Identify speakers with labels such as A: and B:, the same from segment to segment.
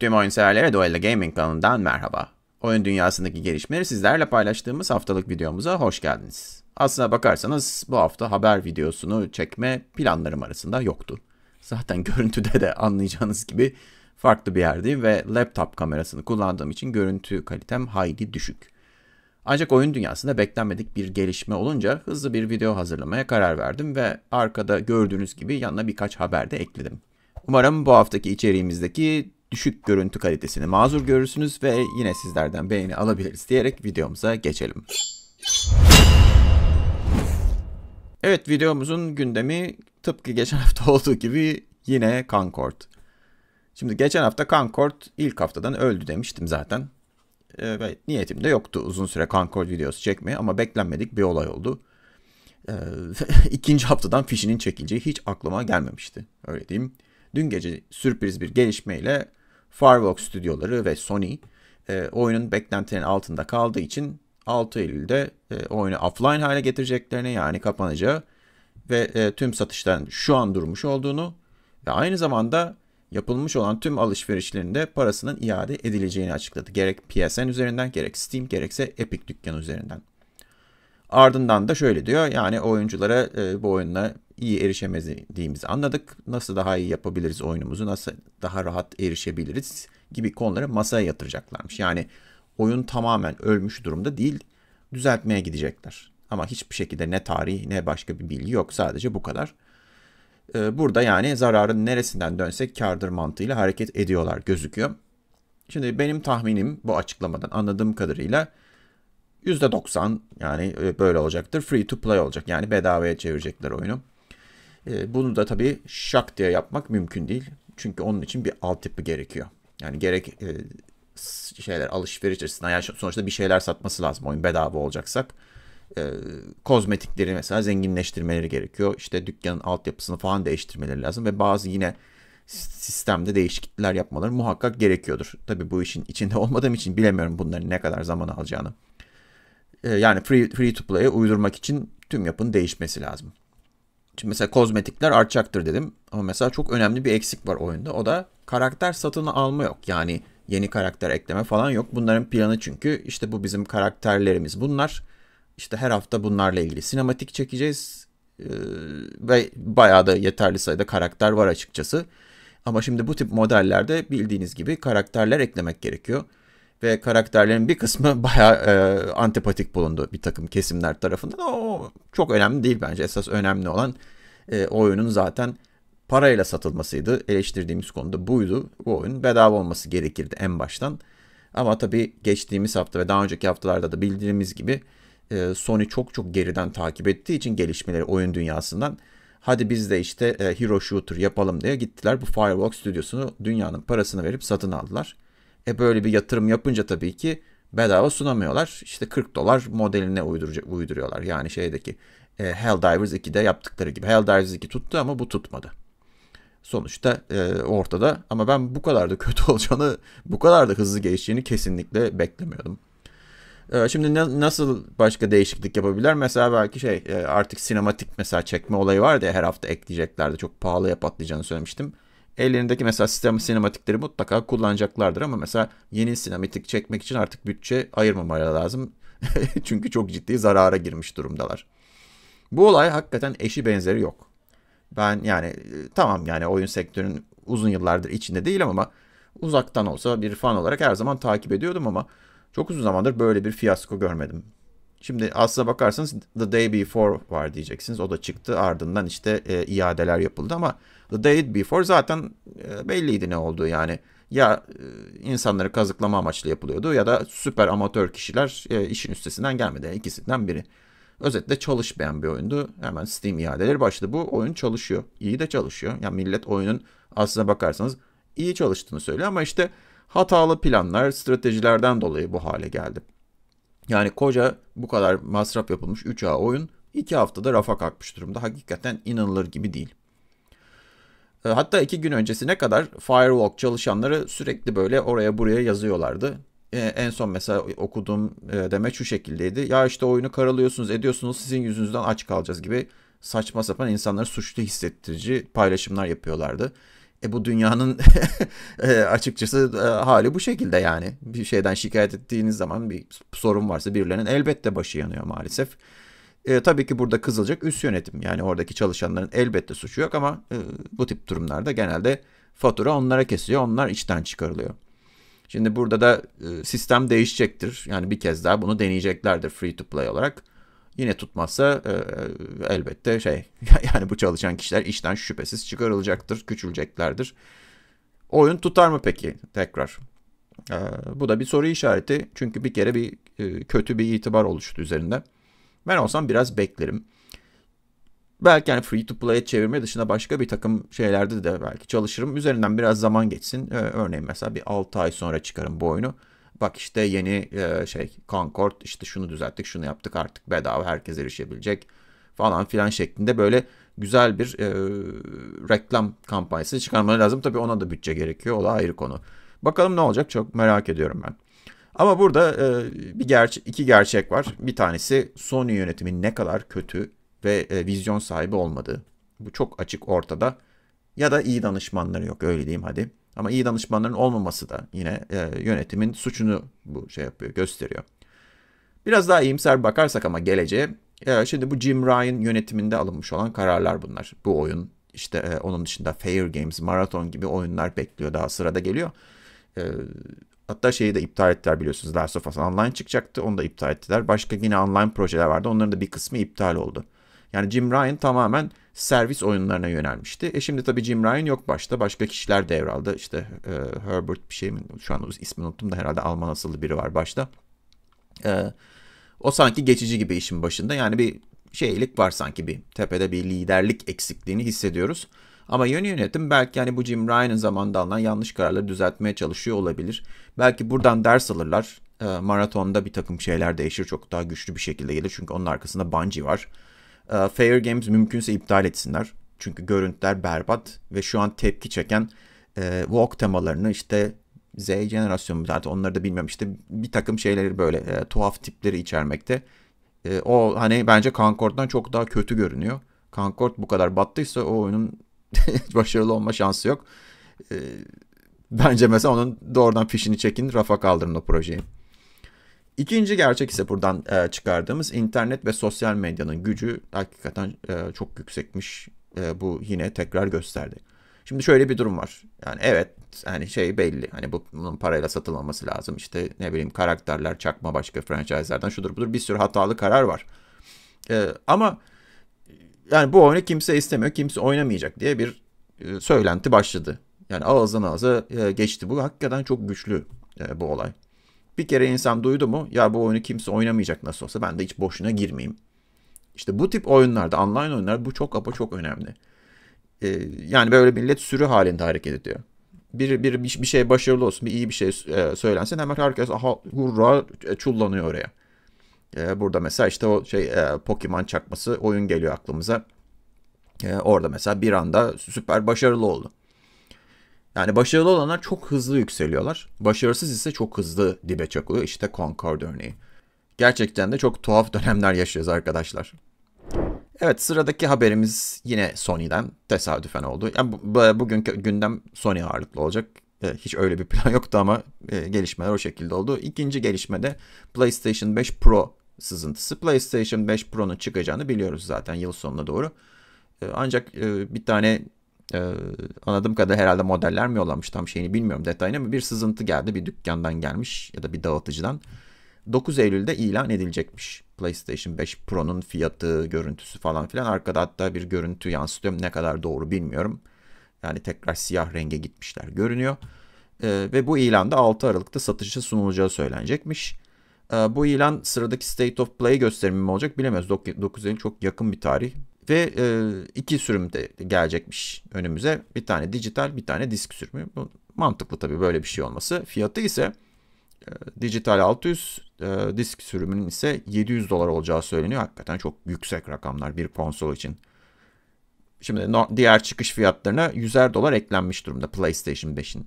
A: Tüm oyun severlere Duella Gaming kanalından merhaba. Oyun dünyasındaki gelişmeleri sizlerle paylaştığımız haftalık videomuza hoş geldiniz. Aslına bakarsanız bu hafta haber videosunu çekme planlarım arasında yoktu. Zaten görüntüde de anlayacağınız gibi farklı bir yerdeyim ve laptop kamerasını kullandığım için görüntü kalitem hayli düşük. Ancak oyun dünyasında beklenmedik bir gelişme olunca hızlı bir video hazırlamaya karar verdim ve arkada gördüğünüz gibi yanına birkaç haber de ekledim. Umarım bu haftaki içeriğimizdeki düşük görüntü kalitesini mazur görürsünüz ve yine sizlerden beğeni alabiliriz diyerek videomuza geçelim. Evet videomuzun gündemi tıpkı geçen hafta olduğu gibi yine Concord. Şimdi geçen hafta Concord ilk haftadan öldü demiştim zaten. Evet ee, niyetim de yoktu uzun süre Concord videosu çekmeye ama beklenmedik bir olay oldu. Ee, ikinci haftadan fişinin çekileceği hiç aklıma gelmemişti. Öyle diyeyim. Dün gece sürpriz bir gelişmeyle Farvox stüdyoları ve Sony e, oyunun beklentilerin altında kaldığı için 6 Eylül'de e, oyunu offline hale getireceklerini yani kapanacağı ve e, tüm satışların şu an durmuş olduğunu ve aynı zamanda yapılmış olan tüm alışverişlerinde parasının iade edileceğini açıkladı. Gerek PSN üzerinden gerek Steam gerekse Epic dükkanı üzerinden. Ardından da şöyle diyor yani oyunculara e, bu oyunla iyi erişemediğimizi anladık. Nasıl daha iyi yapabiliriz oyunumuzu, nasıl daha rahat erişebiliriz gibi konuları masaya yatıracaklarmış. Yani oyun tamamen ölmüş durumda değil, düzeltmeye gidecekler. Ama hiçbir şekilde ne tarih ne başka bir bilgi yok sadece bu kadar. Ee, burada yani zararın neresinden dönsek kardır mantığıyla hareket ediyorlar gözüküyor. Şimdi benim tahminim bu açıklamadan anladığım kadarıyla %90 yani e, böyle olacaktır. Free to play olacak. Yani bedavaya çevirecekler oyunu. Ee, bunu da tabii şak diye yapmak mümkün değil. Çünkü onun için bir altyapı gerekiyor. Yani gerek e, şeyler alışveriş açısından yani sonuçta bir şeyler satması lazım oyun bedava olacaksak. Ee, kozmetikleri mesela zenginleştirmeleri gerekiyor. İşte dükkanın altyapısını falan değiştirmeleri lazım ve bazı yine sistemde değişiklikler yapmaları muhakkak gerekiyordur. Tabii bu işin içinde olmadığım için bilemiyorum bunların ne kadar zaman alacağını. Ee, yani free, free to play'e uydurmak için tüm yapının değişmesi lazım. Şimdi mesela kozmetikler artacaktır dedim. Ama mesela çok önemli bir eksik var oyunda. O da karakter satın alma yok. Yani yeni karakter ekleme falan yok. Bunların planı çünkü işte bu bizim karakterlerimiz bunlar. İşte her hafta bunlarla ilgili sinematik çekeceğiz. Ee, ve bayağı da yeterli sayıda karakter var açıkçası. Ama şimdi bu tip modellerde bildiğiniz gibi karakterler eklemek gerekiyor ve karakterlerin bir kısmı baya e, antipatik bulundu bir takım kesimler tarafından. O çok önemli değil bence. Esas önemli olan e, oyunun zaten parayla satılmasıydı. Eleştirdiğimiz konuda buydu. Bu oyun bedava olması gerekirdi en baştan. Ama tabii geçtiğimiz hafta ve daha önceki haftalarda da bildiğimiz gibi e, Sony çok çok geriden takip ettiği için gelişmeleri oyun dünyasından hadi biz de işte e, Hero Shooter yapalım diye gittiler. Bu Firewalk stüdyosunu dünyanın parasını verip satın aldılar. E böyle bir yatırım yapınca tabii ki bedava sunamıyorlar. İşte 40 dolar modeline uyduruyorlar. Yani şeydeki e, Helldivers 2'de yaptıkları gibi. Helldivers 2 tuttu ama bu tutmadı. Sonuçta e, ortada ama ben bu kadar da kötü olacağını, bu kadar da hızlı geçeceğini kesinlikle beklemiyordum. E, şimdi na- nasıl başka değişiklik yapabilirler? Mesela belki şey e, artık sinematik mesela çekme olayı vardı ya her hafta ekleyeceklerdi. Çok pahalıya patlayacağını söylemiştim ellerindeki mesela sistem sinematikleri mutlaka kullanacaklardır ama mesela yeni sinematik çekmek için artık bütçe ayırmamaya lazım. Çünkü çok ciddi zarara girmiş durumdalar. Bu olay hakikaten eşi benzeri yok. Ben yani e, tamam yani oyun sektörünün uzun yıllardır içinde değilim ama uzaktan olsa bir fan olarak her zaman takip ediyordum ama çok uzun zamandır böyle bir fiyasko görmedim. Şimdi aslına bakarsanız The Day Before var diyeceksiniz. O da çıktı ardından işte e, iadeler yapıldı ama The Day Before zaten e, belliydi ne olduğu yani. Ya e, insanları kazıklama amaçlı yapılıyordu ya da süper amatör kişiler e, işin üstesinden gelmedi. ikisinden biri. Özetle çalışmayan bir oyundu. Hemen Steam iadeleri başladı. Bu oyun çalışıyor. İyi de çalışıyor. Yani millet oyunun aslına bakarsanız iyi çalıştığını söylüyor ama işte hatalı planlar, stratejilerden dolayı bu hale geldi. Yani koca bu kadar masraf yapılmış 3A oyun 2 haftada rafa kalkmış durumda. Hakikaten inanılır gibi değil. E, hatta iki gün öncesine kadar Firewalk çalışanları sürekli böyle oraya buraya yazıyorlardı. E, en son mesela okuduğum e, demeç şu şekildeydi. Ya işte oyunu karalıyorsunuz ediyorsunuz sizin yüzünüzden aç kalacağız gibi saçma sapan insanları suçlu hissettirici paylaşımlar yapıyorlardı. E bu dünyanın açıkçası hali bu şekilde yani. Bir şeyden şikayet ettiğiniz zaman bir sorun varsa birilerinin elbette başı yanıyor maalesef. E, tabii ki burada kızılacak üst yönetim. Yani oradaki çalışanların elbette suçu yok ama e, bu tip durumlarda genelde fatura onlara kesiliyor. Onlar içten çıkarılıyor. Şimdi burada da e, sistem değişecektir. Yani bir kez daha bunu deneyeceklerdir free to play olarak. Yine tutmazsa e, elbette şey yani bu çalışan kişiler işten şüphesiz çıkarılacaktır, küçüleceklerdir. Oyun tutar mı peki tekrar? E, bu da bir soru işareti. Çünkü bir kere bir e, kötü bir itibar oluştu üzerinde. Ben olsam biraz beklerim. Belki yani free to play çevirme dışında başka bir takım şeylerde de belki çalışırım. Üzerinden biraz zaman geçsin. Ee, örneğin mesela bir 6 ay sonra çıkarım bu oyunu. Bak işte yeni e, şey Concord işte şunu düzelttik şunu yaptık artık bedava herkes erişebilecek falan filan şeklinde böyle güzel bir e, reklam kampanyası çıkarmaları lazım. Tabii ona da bütçe gerekiyor. O da ayrı konu. Bakalım ne olacak çok merak ediyorum ben. Ama burada e, bir gerçek, iki gerçek var. Bir tanesi Sony yönetimin ne kadar kötü ve e, vizyon sahibi olmadığı. Bu çok açık ortada. Ya da iyi danışmanları yok öyle diyeyim hadi. Ama iyi danışmanların olmaması da yine e, yönetimin suçunu bu şey yapıyor, gösteriyor. Biraz daha iyimser bakarsak ama geleceğe e, şimdi bu Jim Ryan yönetiminde alınmış olan kararlar bunlar. Bu oyun işte e, onun dışında Fair Games, Marathon gibi oyunlar bekliyor daha sırada geliyor. E, Hatta şeyi de iptal ettiler biliyorsunuz. Last of Us Online çıkacaktı. Onu da iptal ettiler. Başka yine online projeler vardı. Onların da bir kısmı iptal oldu. Yani Jim Ryan tamamen servis oyunlarına yönelmişti. E şimdi tabii Jim Ryan yok başta. Başka kişiler devraldı. İşte e, Herbert bir şey mi? Şu an ismini unuttum da herhalde Alman asıllı biri var başta. E, o sanki geçici gibi işin başında. Yani bir şeylik var sanki bir tepede bir liderlik eksikliğini hissediyoruz. Ama yeni yönetim belki hani bu Jim Ryan'ın zamanında alınan yanlış kararları düzeltmeye çalışıyor olabilir. Belki buradan ders alırlar. Ee, maratonda bir takım şeyler değişir. Çok daha güçlü bir şekilde gelir. Çünkü onun arkasında Bungie var. Ee, Fair Games mümkünse iptal etsinler. Çünkü görüntüler berbat ve şu an tepki çeken e, temalarını işte Z jenerasyonu zaten onları da bilmiyorum işte bir takım şeyleri böyle e, tuhaf tipleri içermekte. E, o hani bence Concord'dan çok daha kötü görünüyor. Concord bu kadar battıysa o oyunun başarılı olma şansı yok. E, bence mesela onun doğrudan fişini çekin rafa kaldırın o projeyi. İkinci gerçek ise buradan e, çıkardığımız internet ve sosyal medyanın gücü hakikaten e, çok yüksekmiş. E, bu yine tekrar gösterdi. Şimdi şöyle bir durum var. Yani evet hani şey belli. Hani bu, bunun parayla satılmaması lazım. İşte ne bileyim karakterler çakma başka franchise'lerden şudur budur. Bir sürü hatalı karar var. E, ama yani bu oyunu kimse istemiyor, kimse oynamayacak diye bir e, söylenti başladı. Yani ağızdan ağza e, geçti. Bu hakikaten çok güçlü e, bu olay. Bir kere insan duydu mu ya bu oyunu kimse oynamayacak nasıl olsa ben de hiç boşuna girmeyeyim. İşte bu tip oyunlarda, online oyunlar bu çok apa çok önemli. yani böyle millet sürü halinde hareket ediyor. Bir, bir, bir şey başarılı olsun, bir iyi bir şey söylensin hemen herkes aha, hurra çullanıyor oraya. Ee, burada mesela işte o şey e, Pokemon çakması oyun geliyor aklımıza. Ee, orada mesela bir anda süper başarılı oldu. Yani başarılı olanlar çok hızlı yükseliyorlar. Başarısız ise çok hızlı dibe çakılıyor. İşte Concord örneği. Gerçekten de çok tuhaf dönemler yaşıyoruz arkadaşlar. Evet sıradaki haberimiz yine Sony'den tesadüfen oldu. Yani bu, bu, bugünkü gündem Sony ağırlıklı olacak. Ee, hiç öyle bir plan yoktu ama e, gelişmeler o şekilde oldu. İkinci gelişmede PlayStation 5 Pro sızıntısı. PlayStation 5 Pro'nun çıkacağını biliyoruz zaten yıl sonuna doğru. E, ancak e, bir tane e, anladığım kadarıyla herhalde modeller mi yollamış tam şeyini bilmiyorum detayını ama bir sızıntı geldi bir dükkandan gelmiş ya da bir dağıtıcıdan. 9 Eylül'de ilan edilecekmiş. PlayStation 5 Pro'nun fiyatı, görüntüsü falan filan. Arkada hatta bir görüntü yansıtıyorum. Ne kadar doğru bilmiyorum. Yani tekrar siyah renge gitmişler görünüyor. Ee, ve bu ilan da 6 Aralık'ta satışa sunulacağı söylenecekmiş. Ee, bu ilan sıradaki State of Play gösterimi mi olacak bilemez. 9 Eylül çok yakın bir tarih. Ve e, iki sürüm de gelecekmiş önümüze. Bir tane dijital bir tane disk sürümü. Bu mantıklı tabii böyle bir şey olması. Fiyatı ise e, dijital 600, e, disk sürümünün ise 700 dolar olacağı söyleniyor. Hakikaten çok yüksek rakamlar bir konsol için. Şimdi diğer çıkış fiyatlarına 100'er dolar eklenmiş durumda PlayStation 5'in.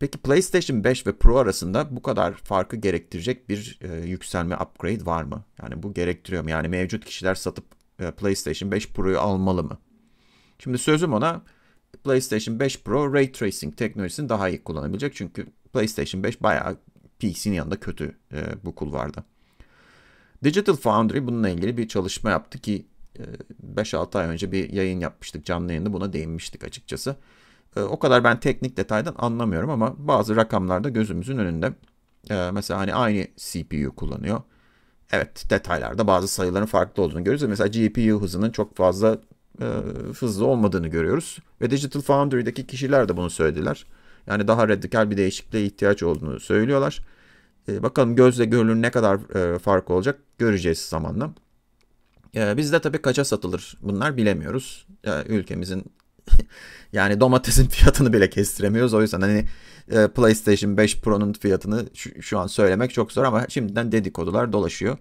A: Peki PlayStation 5 ve Pro arasında bu kadar farkı gerektirecek bir e, yükselme upgrade var mı? Yani bu gerektiriyor mu? Yani mevcut kişiler satıp e, PlayStation 5 Pro'yu almalı mı? Şimdi sözüm ona PlayStation 5 Pro Ray Tracing teknolojisini daha iyi kullanabilecek. Çünkü PlayStation 5 bayağı PC'nin yanında kötü e, bu kulvarda. Digital Foundry bununla ilgili bir çalışma yaptı ki 5-6 e, ay önce bir yayın yapmıştık canlı yayında buna değinmiştik açıkçası. Ee, o kadar ben teknik detaydan anlamıyorum ama bazı rakamlarda gözümüzün önünde. Ee, mesela hani aynı CPU kullanıyor. Evet detaylarda bazı sayıların farklı olduğunu görüyoruz. Mesela GPU hızının çok fazla e, hızlı olmadığını görüyoruz. Ve Digital Foundry'deki kişiler de bunu söylediler. Yani daha radikal bir değişikliğe ihtiyaç olduğunu söylüyorlar. Ee, bakalım gözle görülür ne kadar e, fark olacak göreceğiz zamanla. bizde tabii kaça satılır bunlar bilemiyoruz. ülkemizin yani domatesin fiyatını bile kestiremiyoruz. O yüzden hani e, PlayStation 5 Pro'nun fiyatını şu, şu an söylemek çok zor ama şimdiden dedikodular dolaşıyor.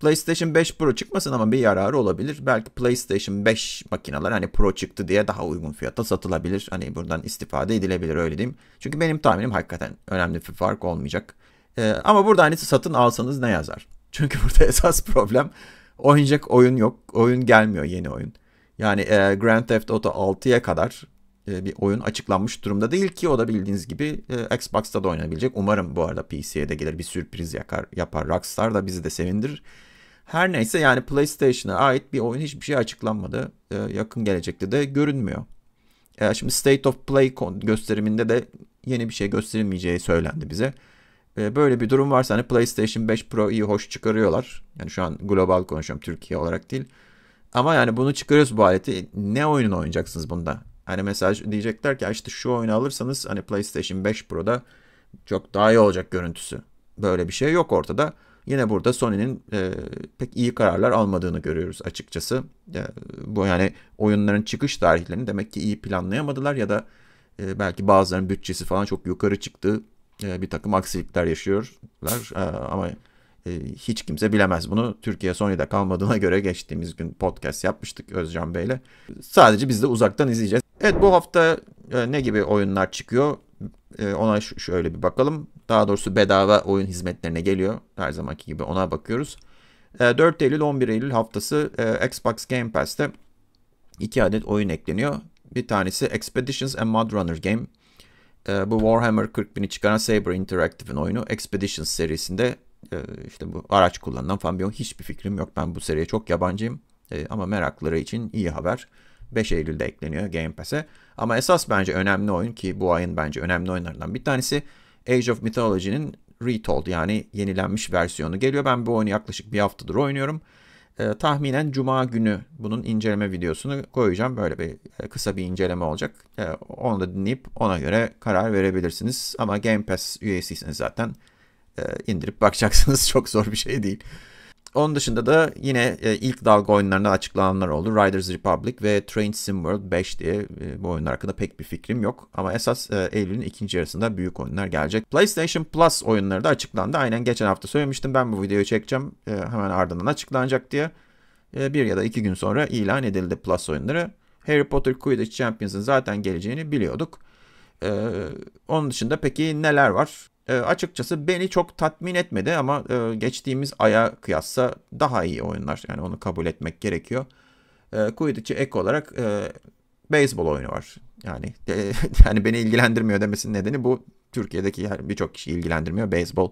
A: PlayStation 5 Pro çıkmasın ama bir yararı olabilir. Belki PlayStation 5 makineler hani Pro çıktı diye daha uygun fiyata satılabilir. Hani buradan istifade edilebilir öyle diyeyim. Çünkü benim tahminim hakikaten önemli bir fark olmayacak. Ee, ama burada hani satın alsanız ne yazar? Çünkü burada esas problem oynayacak oyun yok. Oyun gelmiyor yeni oyun. Yani e, Grand Theft Auto 6'ya kadar e, bir oyun açıklanmış durumda değil ki o da bildiğiniz gibi e, Xbox'ta da oynanabilecek. Umarım bu arada PC'ye de gelir bir sürpriz yakar, yapar. Rockstar da bizi de sevindirir. Her neyse yani PlayStation'a ait bir oyun hiçbir şey açıklanmadı. E, yakın gelecekte de görünmüyor. E, şimdi State of Play gösteriminde de yeni bir şey gösterilmeyeceği söylendi bize. E, böyle bir durum varsa hani PlayStation 5 Pro'yu hoş çıkarıyorlar. Yani şu an global konuşuyorum Türkiye olarak değil. Ama yani bunu çıkarıyoruz bu aleti. Ne oyunu oynayacaksınız bunda? Hani mesaj diyecekler ki işte şu oyunu alırsanız hani PlayStation 5 Pro'da çok daha iyi olacak görüntüsü. Böyle bir şey yok ortada. Yine burada Sony'nin e, pek iyi kararlar almadığını görüyoruz açıkçası. E, bu yani oyunların çıkış tarihlerini demek ki iyi planlayamadılar ya da e, belki bazılarının bütçesi falan çok yukarı çıktı. E, bir takım aksilikler yaşıyorlar. E, ama ee, hiç kimse bilemez bunu. Türkiye Sony'da kalmadığına göre geçtiğimiz gün podcast yapmıştık Özcan Bey'le. Sadece biz de uzaktan izleyeceğiz. Evet bu hafta e, ne gibi oyunlar çıkıyor? E, ona şöyle bir bakalım. Daha doğrusu bedava oyun hizmetlerine geliyor. Her zamanki gibi ona bakıyoruz. 4 e, Eylül 11 Eylül haftası Xbox Game Pass'te iki adet oyun ekleniyor. Bir tanesi Expeditions and Mud Runner Game. Bu Warhammer 40.000'i çıkaran Saber Interactive'in oyunu Expeditions serisinde ee, işte bu araç kullanılan Fabio hiçbir fikrim yok. Ben bu seriye çok yabancıyım ee, ama merakları için iyi haber. 5 Eylül'de ekleniyor Game Pass'e. Ama esas bence önemli oyun ki bu ayın bence önemli oyunlarından bir tanesi Age of Mythology'nin retold yani yenilenmiş versiyonu geliyor. Ben bu oyunu yaklaşık bir haftadır oynuyorum. E, tahminen cuma günü bunun inceleme videosunu koyacağım. Böyle bir e, kısa bir inceleme olacak. E, onu da dinleyip ona göre karar verebilirsiniz. Ama Game Pass üyesiyseniz zaten e, indirip bakacaksınız. Çok zor bir şey değil. Onun dışında da yine e, ilk dalga oyunlarında açıklananlar oldu. Riders Republic ve Train Sim World 5 diye e, bu oyunlar hakkında pek bir fikrim yok. Ama esas Eylül'ün ikinci yarısında büyük oyunlar gelecek. PlayStation Plus oyunları da açıklandı. Aynen geçen hafta söylemiştim ben bu videoyu çekeceğim. Hemen ardından açıklanacak diye. Bir ya da iki gün sonra ilan edildi Plus oyunları. Harry Potter Quidditch Champions'ın zaten geleceğini biliyorduk. Ee, onun dışında peki neler var? e, açıkçası beni çok tatmin etmedi ama e, geçtiğimiz aya kıyasla daha iyi oyunlar. Yani onu kabul etmek gerekiyor. E, ee, Quidditch'e ek olarak e, beyzbol oyunu var. Yani e, yani beni ilgilendirmiyor demesinin nedeni bu. Türkiye'deki birçok kişi ilgilendirmiyor. Beyzbol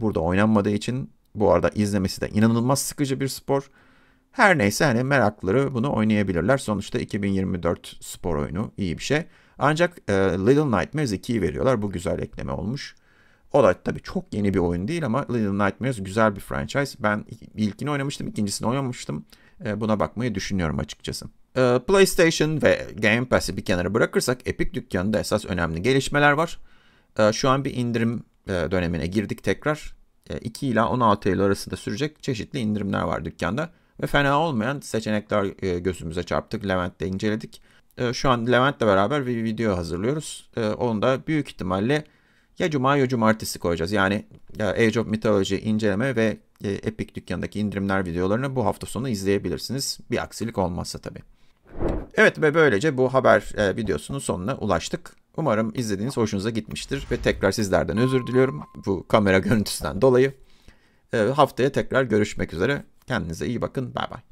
A: burada oynanmadığı için bu arada izlemesi de inanılmaz sıkıcı bir spor. Her neyse hani merakları bunu oynayabilirler. Sonuçta 2024 spor oyunu iyi bir şey. Ancak e, Little Nightmares 2'yi veriyorlar. Bu güzel ekleme olmuş. O da tabii çok yeni bir oyun değil ama Little Nightmares güzel bir franchise. Ben ilkini oynamıştım, ikincisini oynamıştım. E, buna bakmayı düşünüyorum açıkçası. E, PlayStation ve Game Pass'i bir kenara bırakırsak Epic dükkanında esas önemli gelişmeler var. E, şu an bir indirim dönemine girdik tekrar. 2 ila 16 Eylül arasında sürecek çeşitli indirimler var dükkanda. Ve fena olmayan seçenekler gözümüze çarptık. Leventle inceledik. Şu an Levent'le beraber bir video hazırlıyoruz. Onu da büyük ihtimalle ya cuma ya cumartesi koyacağız. Yani e, Age of Mythology inceleme ve e, Epic dükkanındaki indirimler videolarını bu hafta sonu izleyebilirsiniz. Bir aksilik olmazsa tabii. Evet ve böylece bu haber e, videosunun sonuna ulaştık. Umarım izlediğiniz hoşunuza gitmiştir ve tekrar sizlerden özür diliyorum bu kamera görüntüsünden dolayı. haftaya tekrar görüşmek üzere. Kendinize iyi bakın. Bay bay.